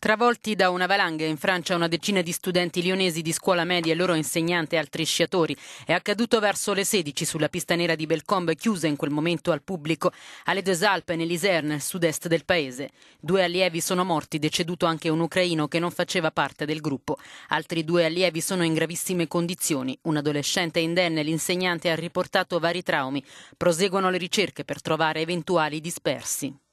Travolti da una valanga in Francia una decina di studenti lionesi di scuola media e loro insegnante e altri sciatori. È accaduto verso le 16 sulla pista nera di Belcombe, chiusa in quel momento al pubblico, alle Desalpes nell'Isère nel sud-est del paese. Due allievi sono morti, deceduto anche un ucraino che non faceva parte del gruppo. Altri due allievi sono in gravissime condizioni. Un adolescente indenne, e l'insegnante ha riportato vari traumi. Proseguono le ricerche per trovare eventuali dispersi.